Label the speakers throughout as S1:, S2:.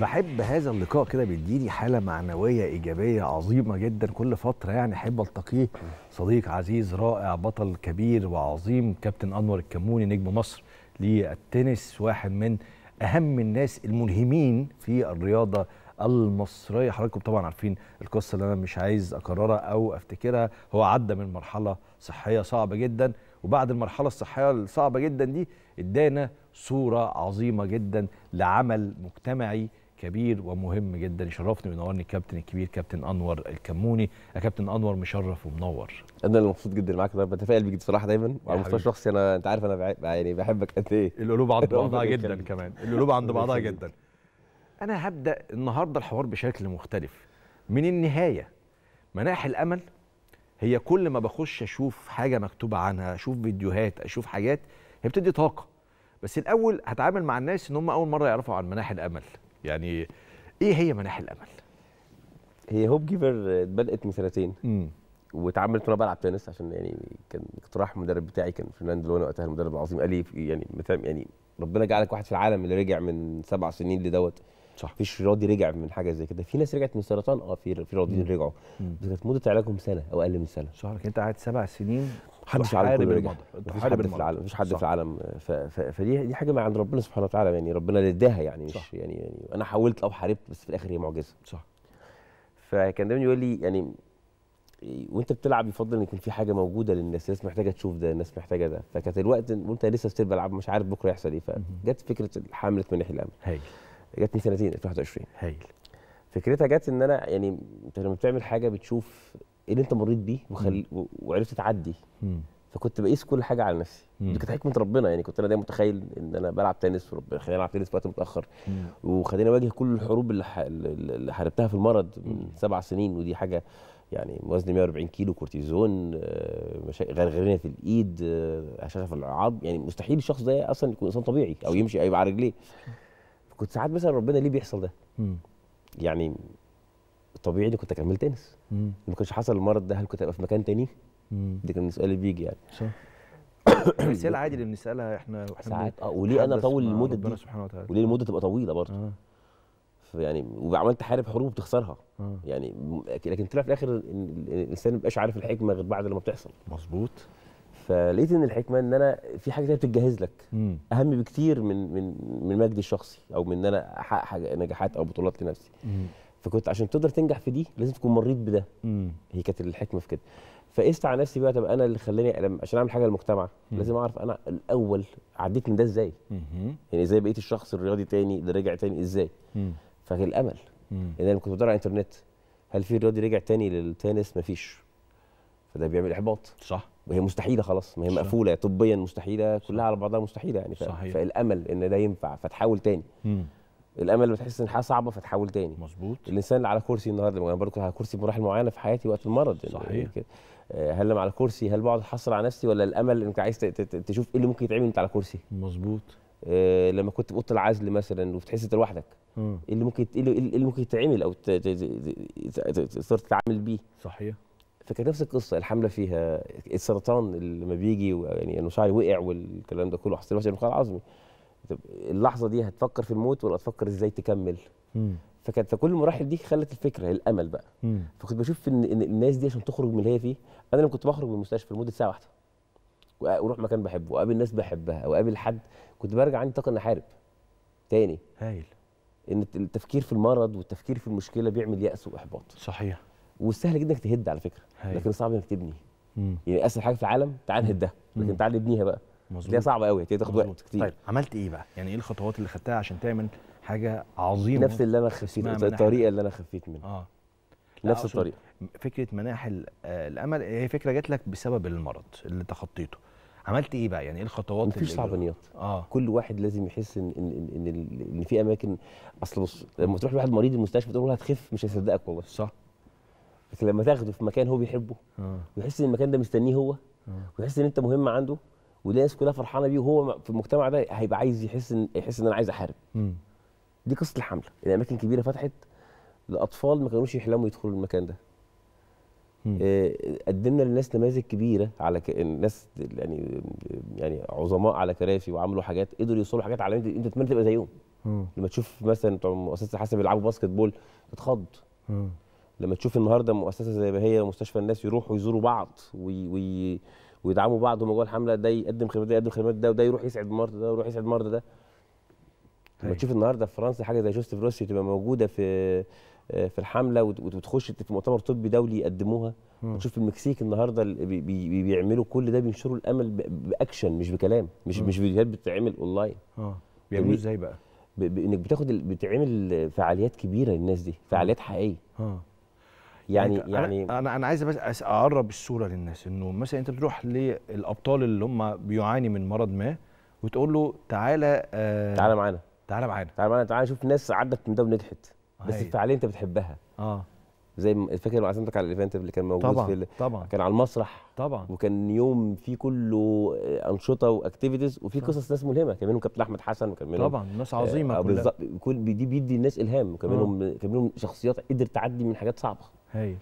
S1: بحب هذا اللقاء كده بيديني حاله معنويه ايجابيه عظيمه جدا كل فتره يعني احب التقيه صديق عزيز رائع بطل كبير وعظيم كابتن انور الكموني نجم مصر للتنس واحد من اهم الناس الملهمين في الرياضه المصريه حضراتكم طبعا عارفين القصه اللي انا مش عايز اكررها او افتكرها هو عدى من مرحله صحيه صعبه جدا وبعد المرحله الصحيه الصعبه جدا دي ادانا صوره عظيمه جدا لعمل مجتمعي كبير ومهم جدا يشرفني وينورني الكابتن الكبير كابتن انور الكموني يا كابتن انور مشرف ومنور انا اللي مبسوط جدا معاك النهارده بتفائل بيك بصراحه دايما وعلى المستوى الشخصي انا انت عارف انا يعني بحبك قد ايه القلوب عند بعضها جدا كمان القلوب عند بعضها جدا انا هبدا النهارده الحوار بشكل مختلف من النهايه مناح الامل هي كل ما بخش اشوف حاجه مكتوبه عنها اشوف فيديوهات اشوف حاجات هي بتدي طاقه بس الاول هتعامل مع الناس ان هم اول مره يعرفوا عن مناح الامل يعني ايه هي مناح الامل؟ هي هوب جيفر
S2: اتبدات من سنتين واتعملت وانا بلعب تنس عشان يعني كان اقتراح المدرب بتاعي كان فرناندو لونا وقتها المدرب العظيم قال لي يعني يعني ربنا جعلك واحد في العالم اللي رجع من سبع سنين لدوت صح مفيش راضي رجع من حاجه زي كده في ناس رجعت من سرطان اه في في راضيين رجعوا بس كانت مده علاجهم سنه او اقل من سنه صح انت قاعد سبع سنين محدش عارف كل المضض مفيش حد في العالم مفيش حد في العالم فدي دي حاجه من عند ربنا سبحانه وتعالى يعني ربنا اللي اداها يعني مش صح. يعني يعني انا حاولت او حاربت بس في الاخر هي معجزه صح فكان دايما يقول لي يعني وانت بتلعب يفضل ان يكون في حاجه موجوده للناس الناس محتاجه تشوف ده الناس محتاجه ده فكانت الوقت وانت لسه ستيل بلعب مش عارف بكره هيحصل ايه فجت فكره حمله مناحي الامل هايل جتني سنتين 2021 هايل فكرتها جت ان انا يعني انت لما بتعمل حاجه بتشوف اللي انت مريت بيه وخلي وعرفت تعدي فكنت بقيس كل حاجه على نفسي دي كانت حكمه ربنا يعني كنت انا دايما متخيل ان انا بلعب تنس وربنا خلاني العب تنس في وقت متاخر وخليني اواجه كل الحروب اللي, حاربتها في المرض من سبع سنين ودي حاجه يعني وزني 140 كيلو كورتيزون آه، غرغرينه في الايد آه، شغف العض يعني مستحيل الشخص ده اصلا يكون انسان طبيعي او يمشي يبقى على رجليه كنت ساعات مثلا ربنا ليه بيحصل ده؟ يعني طبيعي دي كنت اكمل تنس لو ما كانش حصل المرض ده هل كنت ابقى في مكان تاني ده كان السؤال اللي بيجي يعني صح
S1: الاسئله عادي اللي بنسالها احنا ساعات اه وليه انا اطول المده دي سبحانه وتعالى وليه
S2: المده تبقى طويله برضه آه. يعني وعملت تحارب حروب بتخسرها آه. يعني لكن طلع في الاخر الانسان ما بيبقاش عارف الحكمه غير بعد لما بتحصل مظبوط فلقيت ان الحكمه ان انا في حاجه تانية بتتجهز لك مم. اهم بكتير من من من مجدي الشخصي او من ان انا احقق حاجه نجاحات او بطولات لنفسي مم. فكنت عشان تقدر تنجح في دي لازم تكون مريت بده مم. هي كانت الحكمه في كده فقست على نفسي بقى طب انا اللي خلاني عشان اعمل حاجه للمجتمع لازم اعرف انا الاول عديت من ده ازاي مم. يعني ازاي بقيت الشخص الرياضي تاني ده رجع تاني ازاي فالامل يعني انا كنت بدور على الانترنت هل في رياضي رجع تاني للتنس مفيش فده بيعمل احباط صح وهي مستحيله خلاص ما هي مقفوله طبيا مستحيله كلها على بعضها مستحيله يعني صحيح. فالامل ان ده ينفع فتحاول تاني مم. الامل لما تحس ان الحياه صعبه فتحاول تاني مظبوط الانسان اللي على كرسي النهارده انا برضه كنت على كرسي بمراحل معينه في حياتي وقت المرض يعني صحيح آه، هل لما على كرسي هل بقعد احصل على نفسي ولا الامل انك عايز تشوف ايه اللي ممكن يتعمل انت على كرسي مظبوط آه، لما كنت في اوضه العزل مثلا وبتحس انت لوحدك ايه اللي ممكن إيه, ايه اللي ممكن يتعمل او تقدر تتعامل
S1: بيه صحيح
S2: فكانت نفس القصه الحمله فيها السرطان اللي لما بيجي يعني انه شعري وقع والكلام ده كله حصل لي فشل العظمي اللحظه دي هتفكر في الموت ولا هتفكر ازاي تكمل مم. فكانت فكل المراحل دي خلت الفكره الامل بقى فكنت بشوف ان الناس دي عشان تخرج من اللي هي فيه انا لما كنت بخرج من المستشفى لمده ساعه واحده واروح مكان بحبه واقابل ناس بحبها واقابل حد كنت برجع عندي طاقه اني احارب تاني هايل ان التفكير في المرض والتفكير في المشكله بيعمل ياس واحباط صحيح وسهل جدا انك تهد على فكره هايل. لكن صعب انك تبني مم. يعني اسهل حاجه في العالم تعال نهدها لكن تعال
S1: نبنيها بقى مظبوط دي صعبه قوي تاخد وقت كتير طيب عملت ايه بقى يعني ايه الخطوات اللي خدتها عشان تعمل حاجه عظيمه نفس اللي انا خفيت منها الطريقه اللي انا خفيت منها اه نفس الطريقه فكره مناحل آه، الامل هي فكره جات لك بسبب المرض اللي تخطيته عملت ايه بقى يعني ايه الخطوات اللي مفيش صعبانيات
S2: اه كل واحد لازم يحس ان ان ان, إن, إن في اماكن اصل بص لما تروح لواحد مريض المستشفى تقول له هتخف مش هيصدقك والله صح لكن لما تاخده في مكان هو بيحبه آه. ويحس ان المكان ده مستنيه هو آه. ويحس ان انت مهم عنده والناس كلها فرحانه بيه وهو في المجتمع ده هيبقى عايز يحس ان يحس ان انا عايز احارب مم. دي قصه الحمله الاماكن يعني كبيره فتحت لاطفال ما كانوش يحلموا يدخلوا المكان ده إيه قدمنا للناس نماذج كبيره على ك... الناس يعني يعني عظماء على كراسي وعملوا حاجات قدروا يوصلوا حاجات على انت تتمنى تبقى زيهم مم. لما تشوف مثلا بتوع مؤسسه حسن بيلعبوا باسكت بول اتخض. لما تشوف النهارده مؤسسه زي ما هي مستشفى الناس يروحوا يزوروا بعض وي... وي... ويدعموا بعض وما جوه الحمله ده يقدم خدمات ده يقدم خدمات ده وده يروح يسعد مرضى ده ويروح يسعد مرضى ده لما أيوة. تشوف النهارده في فرنسا حاجه زي جوست بروسي تبقى موجوده في آه، في الحمله وتخش في مؤتمر طبي دولي يقدموها وتشوف في المكسيك النهارده بي بي بيعملوا كل ده بينشروا الامل باكشن مش بكلام مش م. مش فيديوهات بتتعمل اونلاين اه بيعملوه ازاي بقى؟ انك بتاخد بتعمل فعاليات كبيره للناس دي فعاليات حقيقيه اه يعني أنا يعني
S1: انا انا عايز بس اقرب الصوره للناس انه مثلا انت بتروح للابطال اللي هم بيعاني من مرض ما وتقول له تعالى آه تعالى معانا تعالى معانا تعالى معانا تعالى
S2: شوف ناس عدت من ده ونجحت بس فعليا انت بتحبها اه زي فاكر لما عزمتك على الايفنت اللي كان موجود طبعًا في ال... طبعا كان على المسرح طبعا وكان يوم فيه كله آه، انشطه واكتيفيتيز وفي قصص ناس ملهمه كان منهم كابتن احمد حسن وكان منهم طبعا ناس آه، عظيمه آه كلها كل دي بيدي الناس الهام وكان آه. منهم كان منهم شخصيات قدرت تعدي من حاجات صعبه هايل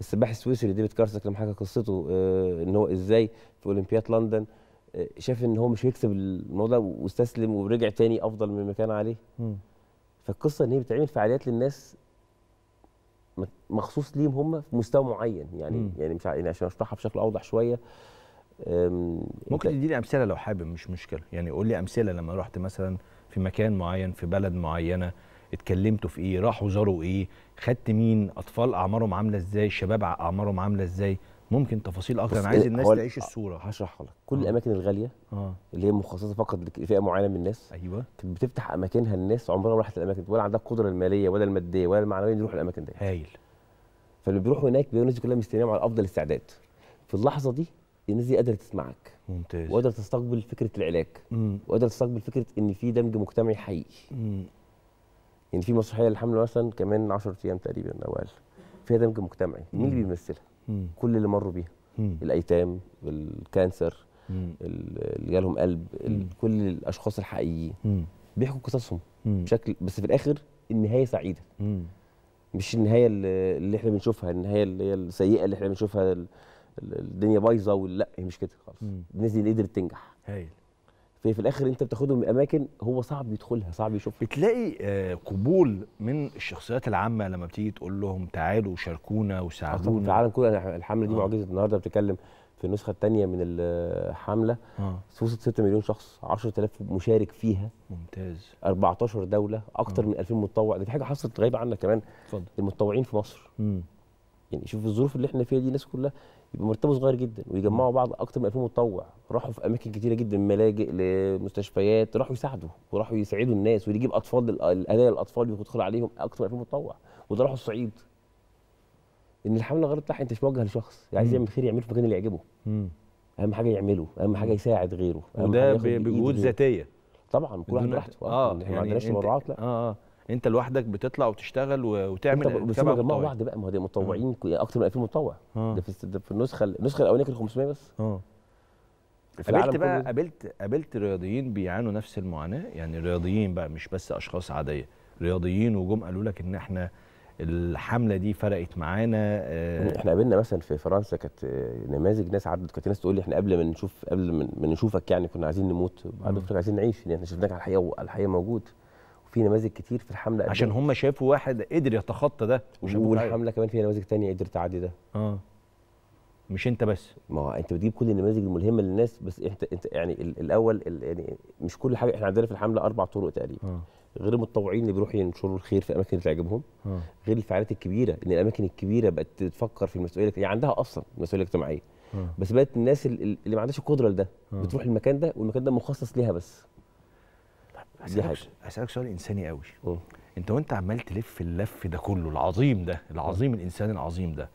S2: السباح السويسري ديفيد كارسك لما حكى قصته آه ان هو ازاي في اولمبياد لندن آه شاف ان هو مش هيكسب الموضوع ده واستسلم ورجع تاني افضل من ما كان عليه م. فالقصه ان هي بتعمل فعاليات للناس مخصوص ليهم هم في
S1: مستوى معين يعني مم. يعني مش يعني عشان اشرحها بشكل اوضح شويه ممكن تديني امثله لو حابب مش مشكله يعني قول لي امثله لما رحت مثلا في مكان معين في بلد معينه اتكلمتوا في ايه راحوا زاروا ايه خدت مين اطفال اعمارهم عامله ازاي شباب اعمارهم عامله ازاي ممكن تفاصيل اكتر انا عايز إيه، الناس تعيش الصوره هشرحها لك كل آه. الاماكن
S2: الغاليه آه. اللي هي مخصصه فقط لفئه معينه من الناس ايوه بتفتح اماكنها الناس عمرها ما راحت الاماكن ولا عندها القدره الماليه ولا الماديه ولا المعنويه ان يروحوا الاماكن دي هايل فاللي بيروحوا هناك بيبقوا الناس كلها مستنيهم على افضل استعداد في اللحظه دي الناس دي قادره تسمعك ممتاز وقادره تستقبل فكره العلاج وقادره تستقبل فكره ان في دمج مجتمعي حقيقي مم. يعني في مسرحيه للحمله مثلا كمان 10 ايام تقريبا او اقل فيها دمج مجتمعي مين اللي بيمثلها كل اللي مروا بيها الايتام الكانسر اللي جالهم قلب كل الاشخاص الحقيقيين بيحكوا قصصهم بشكل بس في الاخر النهايه سعيده مش النهايه اللي احنا بنشوفها النهايه اللي هي السيئه اللي احنا بنشوفها الدنيا بايظه لا هي مش كده خالص الناس دي قدرت
S1: تنجح هايل في, في الاخر انت بتاخدهم من اماكن هو صعب يدخلها صعب يشوفها بتلاقي آه، قبول من الشخصيات العامه لما بتيجي تقول لهم تعالوا شاركونا وساعدونا في العالم
S2: كله يعني الحمله دي آه. معجزه النهارده بتتكلم في النسخه الثانيه من الحمله آه، وصلت 6 مليون شخص 10000 مشارك فيها
S1: ممتاز
S2: 14 دوله اكتر آه. من 2000 متطوع دي حاجه حصلت غايبه عنا كمان اتفضل المتطوعين في مصر م. يعني شوف الظروف اللي احنا فيها دي الناس كلها يبقى مرتبه صغير جدا ويجمعوا بعض اكتر من 2000 متطوع راحوا في اماكن كتيره جدا ملاجئ لمستشفيات راحوا يساعدوا وراحوا يسعدوا الناس ويجيب اطفال الاهالي الاطفال يدخل عليهم اكتر من 2000 متطوع وده راحوا الصعيد ان الحمله غير الصح انت مش موجه لشخص يعني عايز يعمل خير يعمله في المكان اللي يعجبه مم. اهم حاجه يعمله اهم حاجه يساعد غيره وده بجهود ذاتيه
S1: طبعا كل واحد براحته اه يعني ما عندناش مبرعات يعني لا اه اه انت لوحدك بتطلع وتشتغل وتعمل بس هم جمعوا بعض
S2: بقى ما هو متطوعين يعني اكتر من 2000 متطوع اه. ده في, ده في النسخه النسخه الاولانيه كان 500 بس اه قابلت بقى
S1: قابلت قابلت رياضيين بيعانوا نفس المعاناه يعني رياضيين بقى مش بس اشخاص عاديه رياضيين وجم قالوا لك ان احنا الحمله دي فرقت معانا آه احنا قابلنا
S2: مثلا في فرنسا كانت آه، نماذج ناس عدت كانت ناس تقول لي احنا قبل ما نشوف قبل ما نشوفك يعني كنا عايزين نموت بعد كنا عايزين نعيش يعني احنا شفناك على الحقيقه الحقيقه موجود وفي نماذج كتير في الحمله عشان هم شافوا واحد قدر يتخطى ده وشافوا والحمله كمان فيها نماذج ثانيه قدرت تعدي ده اه مش انت بس ما هو انت بتجيب كل النماذج الملهمه للناس بس انت انت يعني الاول يعني مش كل حاجه احنا عندنا في الحمله اربع طرق تقريبا آه. غير المتطوعين اللي بيروحوا ينشروا الخير في اماكن تعجبهم آه. غير الفعاليات الكبيره ان الاماكن الكبيره بقت تفكر في المسؤوليه هي يعني عندها اصلا مسؤوليه اجتماعيه آه. بس بقت الناس اللي ما عندهاش القدره لده آه. بتروح
S1: المكان ده والمكان ده مخصص ليها بس دي حاجه هسالك سؤال انساني قوي م. انت وانت عمال تلف اللف ده كله العظيم ده العظيم م. الانسان العظيم ده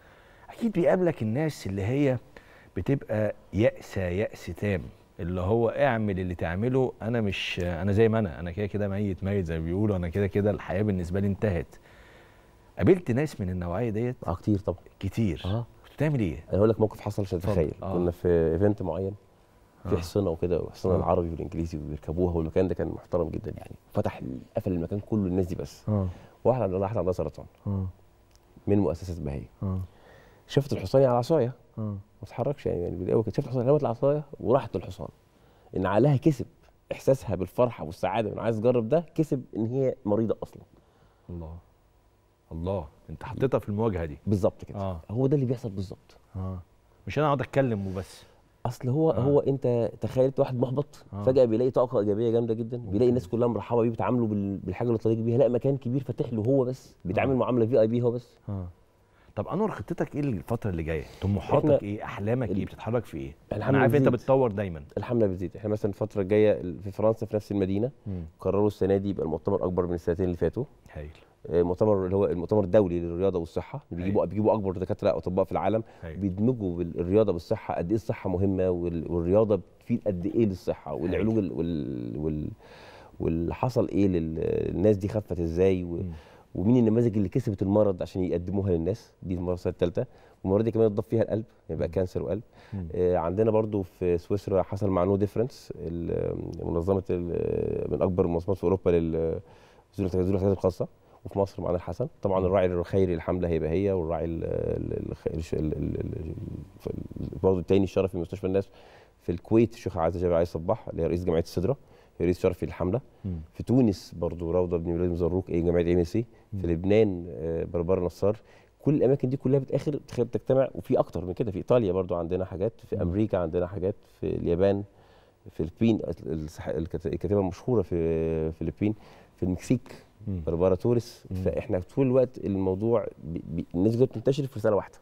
S1: اكيد بيقابلك الناس اللي هي بتبقى ياسه يأس تام اللي هو اعمل اللي تعمله انا مش انا زي ما انا انا كده كده ميت ميت زي ما بيقولوا انا كده كده الحياه بالنسبه لي انتهت قابلت ناس من النوعيه ديت اه كتير طبعا كتير اه كنت بتعمل ايه انا اقول لك موقف حصل عشان تتخيل آه. كنا
S2: في ايفنت معين في آه. حصنه وكده وحصنه آه. العربي والانجليزي وبيركبوها والمكان ده كان محترم جدا يعني آه. فتح قفل المكان كله للناس دي بس واحد عندها واحد عندها سرطان من مؤسسه بهيه شافت الحصان على عصايه ما تتحركش يعني يعني بالاول كانت شافت الحصان رمت العصايه وراحت للحصان ان عليها كسب احساسها بالفرحه والسعاده وانا عايز اجرب ده كسب ان هي مريضه
S1: اصلا الله الله انت حطيتها في المواجهه دي بالظبط كده آه. هو ده اللي بيحصل بالظبط آه. مش انا اقعد اتكلم وبس
S2: اصل هو آه. هو انت تخيلت واحد محبط آه. فجاه بيلاقي طاقه ايجابيه جامده جدا بيلاقي الناس كلها مرحبه بيه بيتعاملوا بالحاجه اللي طالع بيها لا مكان كبير فاتح له هو بس بيتعامل آه. معامله في اي بي هو بس آه. طب انور خطتك ايه الفتره اللي جايه طموحاتك ايه احلامك ايه بتتحرك في ايه انا عارف انت بتطور دايما الحمله بتزيد احنا مثلا الفتره الجايه في فرنسا في نفس المدينه قرروا السنه دي يبقى المؤتمر اكبر من السنتين اللي فاتوا هايل آه، مؤتمر اللي هو المؤتمر الدولي للرياضه والصحه أيوه. بيجيبوا بيجيبوا اكبر دكاتره اطباء في العالم هي. أيوه. بيدمجوا الرياضه بالصحه قد ايه الصحه مهمه والرياضه بتفيد قد ايه للصحه أيوه. والعلوم وال... وال... واللي حصل ايه للناس دي خفت ازاي و... ومين النماذج اللي كسبت المرض عشان يقدموها للناس دي المره الثالثه والمره دي كمان اتضاف فيها القلب يبقى كانسر وقلب آه عندنا برضو في سويسرا حصل مع نو ديفرنس منظمه من اكبر المنظمات في اوروبا لل ذوي الاحتياجات الخاصه وفي مصر معانا الحسن طبعا الراعي الخيري الحمله هيبه هي والراعي برضه الثاني الشرفي مستشفى الناس في الكويت الشيخ عايز جابر عايز صباح اللي هي رئيس جمعيه السدره رئيس شرفي الحمله مم. في تونس برضه روضه بن ولاد مزروك اي جمعيه ام إيه سي في لبنان آه، بربر نصار كل الاماكن دي كلها بتاخر بتجتمع وفي اكتر من كده في ايطاليا برضه عندنا حاجات في امريكا عندنا حاجات في اليابان في الفلبين الكاتبه المشهوره في الفلبين آه، في المكسيك بربره توريس فاحنا طول الوقت الموضوع الناس دي بتنتشر في رساله واحده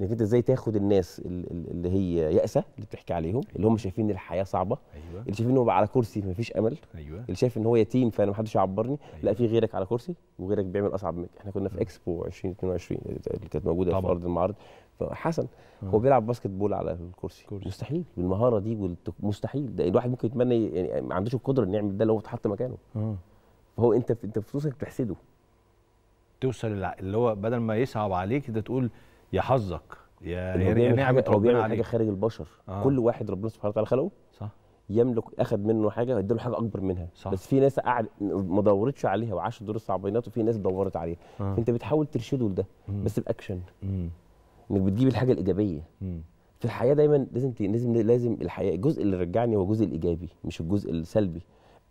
S2: انك انت ازاي تاخد الناس اللي هي يائسه اللي بتحكي عليهم أيوة. اللي هم شايفين الحياه صعبه أيوة. اللي شايفين ان هو على كرسي ما فيش امل أيوة. اللي شايف ان هو يتيم فانا ما حدش يعبرني أيوة. لا في غيرك على كرسي وغيرك بيعمل اصعب منك احنا كنا في اكسبو 2022 اللي كانت موجوده طبعا. في ارض المعرض فحسن آه. هو بيلعب باسكت بول على الكرسي كرسي. مستحيل بالمهاره دي مستحيل ده الواحد ممكن يتمنى يعني ما عندوش القدره انه يعمل ده لو اتحط مكانه آه. هو انت انت فلوسك بتحسده
S1: توصل اللي هو بدل ما يصعب عليك انت تقول يا حظك يا يا نعمه ربنا عليك بيعمل حاجه
S2: خارج البشر آه. كل
S1: واحد ربنا سبحانه وتعالى خلقه صح
S2: يملك اخذ منه حاجه له حاجه اكبر منها صح. بس في ناس قاعد ما دورتش عليها وعاشت دور الصعبينات وفي ناس دورت عليها آه. انت بتحاول ترشده لده بس باكشن انك بتجيب الحاجه الايجابيه مم. في الحياه دايما لازم لازم لازم الحياه الجزء اللي رجعني هو الجزء الايجابي مش الجزء السلبي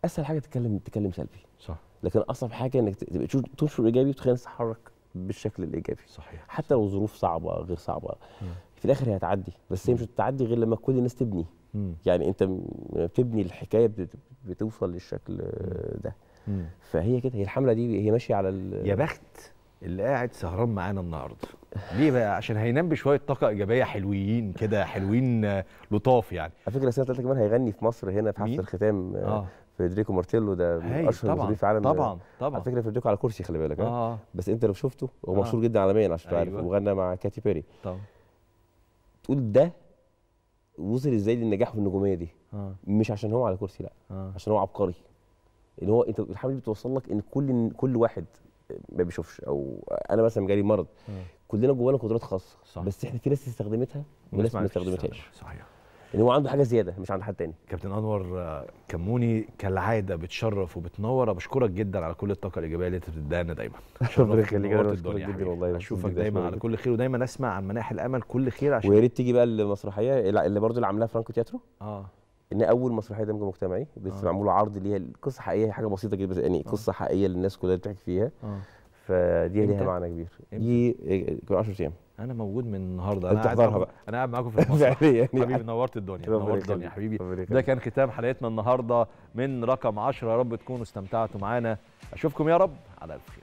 S2: اسهل حاجه تتكلم تتكلم سلبي صح لكن اصعب حاجه انك تبقى تنشر ايجابي وتخلي الناس تتحرك بالشكل الايجابي صحيح حتى لو ظروف صعبه غير صعبه م. في الاخر هي هتعدي بس هي مش هتعدي غير لما كل الناس تبني م. يعني انت بتبني الحكايه بتوصل للشكل ده م. فهي
S1: كده هي الحمله دي هي ماشيه على يا بخت اللي قاعد سهران معانا النهارده ليه بقى عشان هينام بشويه طاقه ايجابيه حلوين كده حلوين لطاف يعني على فكره السنه
S2: الثالثه كمان هيغني في مصر هنا في حفله الختام آه. فريدريكو مارتيلو ده من اشهر المدربين في العالم طبعا طبعا على فكره فريدريكو على كرسي خلي بالك آه. بس انت لو شفته هو آه. مشهور جدا عالميا عشان أيوة. وغنى مع كاتي بيري طبعا تقول ده وصل ازاي للنجاح والنجوميه دي آه. مش عشان هو على كرسي لا آه. عشان هو عبقري ان هو انت الحمد لله بتوصل لك ان كل كل واحد ما بيشوفش او انا مثلا جالي مرض آه. كلنا جوانا قدرات
S1: خاصه صح. بس احنا في ناس استخدمتها وناس ما استخدمتهاش صحيح ان هو عنده حاجه زياده مش عند حد تاني كابتن انور آه، كموني كالعاده بتشرف وبتنور بشكرك جدا على كل الطاقه الايجابيه اللي انت بتديها دايما ربنا يخليك انا جدا والله اشوفك دايما على كل خير ودايما اسمع عن مناح الامل كل خير عشان ويا
S2: ريت تيجي بقى المسرحيه اللي برضه اللي عاملاها فرانكو تياترو اه ان اول مسرحيه دمج مجتمعي لسه آه. معمول عرض ليها قصه حقيقيه حاجه بسيطه كده بس يعني آه. قصه حقيقيه للناس كلها بتحكي فيها آه. فدي ليها معنى كبير دي آه، كمان 10 ايام
S1: انا موجود من النهارده انا قاعد بقى انا قاعد معاكم في المسرح يعني حبيبي نورت الدنيا نورت الدنيا حبيبي ده كان ختام حلقتنا النهارده من رقم 10 يا رب تكونوا استمتعتوا معانا اشوفكم يا رب
S2: على الف خير